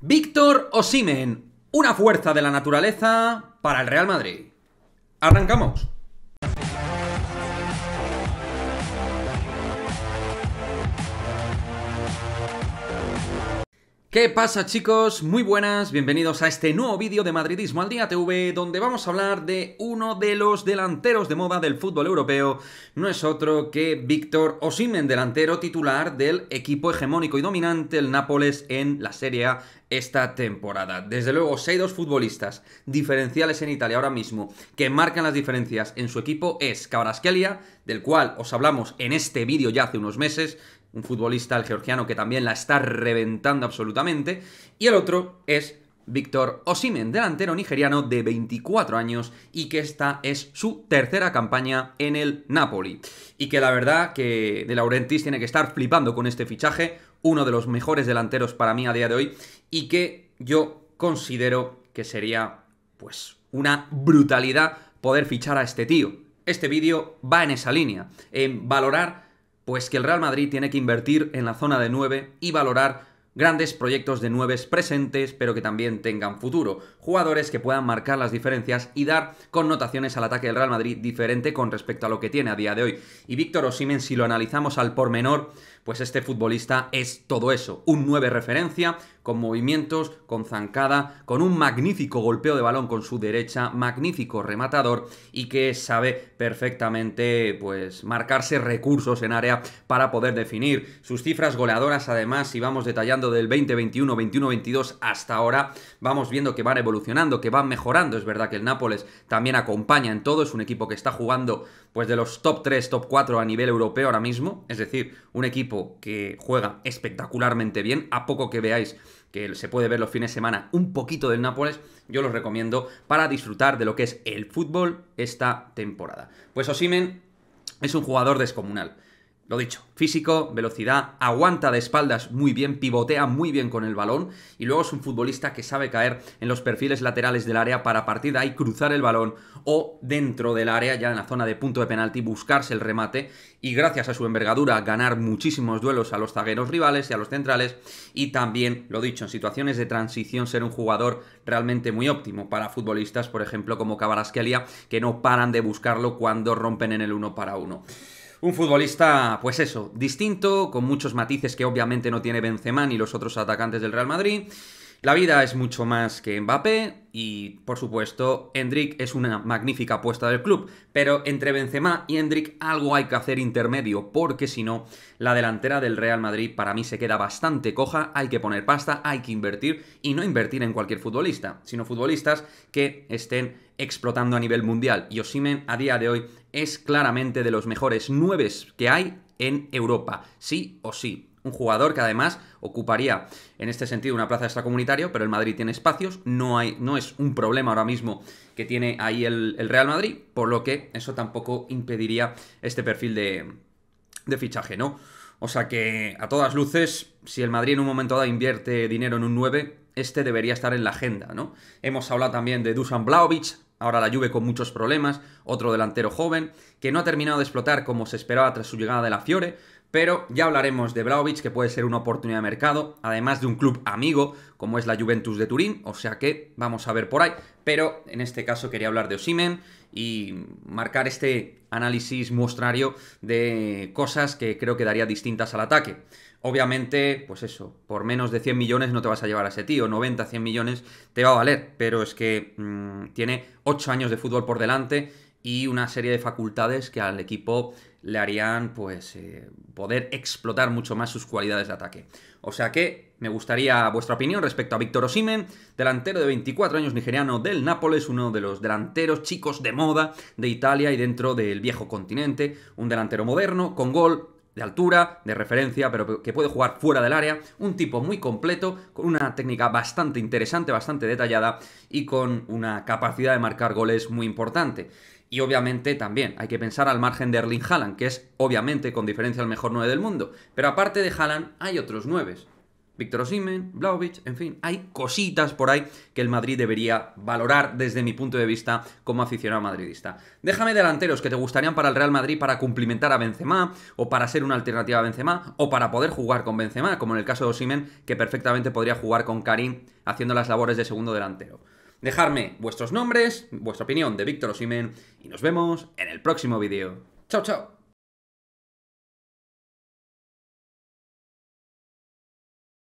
Víctor Osimen, una fuerza de la naturaleza para el Real Madrid. Arrancamos. ¿Qué pasa chicos? Muy buenas, bienvenidos a este nuevo vídeo de Madridismo al Día TV donde vamos a hablar de uno de los delanteros de moda del fútbol europeo, no es otro que Víctor Osimen, delantero titular del equipo hegemónico y dominante el Nápoles en la Serie A esta temporada. Desde luego, seis dos futbolistas diferenciales en Italia ahora mismo que marcan las diferencias en su equipo es Cabraschelia del cual os hablamos en este vídeo ya hace unos meses, un futbolista, el georgiano, que también la está reventando absolutamente. Y el otro es Víctor Osimen, delantero nigeriano de 24 años y que esta es su tercera campaña en el Napoli. Y que la verdad que De Laurentiis tiene que estar flipando con este fichaje, uno de los mejores delanteros para mí a día de hoy y que yo considero que sería pues una brutalidad poder fichar a este tío. Este vídeo va en esa línea, en valorar pues que el Real Madrid tiene que invertir en la zona de 9 y valorar grandes proyectos de 9 presentes, pero que también tengan futuro. Jugadores que puedan marcar las diferencias y dar connotaciones al ataque del Real Madrid diferente con respecto a lo que tiene a día de hoy. Y Víctor Osimen, si lo analizamos al pormenor, pues este futbolista es todo eso. Un 9 referencia, con movimientos, con zancada, con un magnífico golpeo de balón con su derecha, magnífico rematador y que sabe perfectamente pues marcarse recursos en área para poder definir. Sus cifras goleadoras además, si vamos detallando del 2021 21 21-22 hasta ahora, vamos viendo que van evolucionando, que van mejorando. Es verdad que el Nápoles también acompaña en todo, es un equipo que está jugando pues de los top 3, top 4 a nivel europeo ahora mismo, es decir, un equipo que juega espectacularmente bien, a poco que veáis que se puede ver los fines de semana un poquito del Nápoles, yo los recomiendo para disfrutar de lo que es el fútbol esta temporada. Pues Osimen es un jugador descomunal. Lo dicho, físico, velocidad, aguanta de espaldas muy bien, pivotea muy bien con el balón y luego es un futbolista que sabe caer en los perfiles laterales del área para partir y ahí cruzar el balón o dentro del área, ya en la zona de punto de penalti, buscarse el remate y gracias a su envergadura ganar muchísimos duelos a los zagueros rivales y a los centrales y también, lo dicho, en situaciones de transición ser un jugador realmente muy óptimo para futbolistas, por ejemplo, como Cabarasquelia, que no paran de buscarlo cuando rompen en el uno para uno. Un futbolista, pues eso, distinto, con muchos matices que obviamente no tiene Benzema ni los otros atacantes del Real Madrid. La vida es mucho más que Mbappé y, por supuesto, Hendrik es una magnífica apuesta del club, pero entre Benzema y Hendrik algo hay que hacer intermedio, porque si no, la delantera del Real Madrid para mí se queda bastante coja, hay que poner pasta, hay que invertir y no invertir en cualquier futbolista, sino futbolistas que estén explotando a nivel mundial. Y Osimen a día de hoy es claramente de los mejores 9 que hay en Europa, sí o sí. Un jugador que además ocuparía en este sentido una plaza extracomunitaria, pero el Madrid tiene espacios, no, hay, no es un problema ahora mismo que tiene ahí el, Real Madrid, por lo que eso tampoco impediría este perfil de, de fichaje, ¿no? O sea que, a todas luces, si el Madrid en un momento dado invierte dinero en un 9, este debería estar en la agenda, ¿no? Hemos hablado también de Dusan Blaovic, Ahora la Juve con muchos problemas, otro delantero joven, que no ha terminado de explotar como se esperaba tras su llegada de la Fiore, pero ya hablaremos de Vlaovic, que puede ser una oportunidad de mercado, además de un club amigo, como es la Juventus de Turín, o sea que vamos a ver por ahí. Pero en este caso quería hablar de Osimen y marcar este análisis muestrario de cosas que creo que daría distintas al ataque. Obviamente, pues eso, por menos de 100 millones no te vas a llevar a ese tío, 90, 100 millones te va a valer, pero es que mm, tiene 8 años de fútbol por delante y una serie de facultades que al equipo le harían pues eh, poder explotar mucho más sus cualidades de ataque. O sea que me gustaría vuestra opinión respecto a Víctor Osimen, delantero de 24 años nigeriano del Nápoles, uno de los delanteros chicos de moda de Italia y dentro del viejo continente, un delantero moderno con gol de altura, de referencia, pero que puede jugar fuera del área. Un tipo muy completo, con una técnica bastante interesante, bastante detallada y con una capacidad de marcar goles muy importante. Y obviamente también hay que pensar al margen de Erling Haaland, que es obviamente con diferencia el mejor 9 del mundo. Pero aparte de Haaland hay otros 9. Víctor Osimen, Blaovic, en fin, hay cositas por ahí que el Madrid debería valorar desde mi punto de vista como aficionado madridista. Déjame delanteros que te gustarían para el Real Madrid para cumplimentar a Benzema o para ser una alternativa a Benzema o para poder jugar con Benzema, como en el caso de Osimen que perfectamente podría jugar con Karim haciendo las labores de segundo delantero. Dejarme vuestros nombres, vuestra opinión de Víctor Osimen y nos vemos en el próximo vídeo. Chao, chao.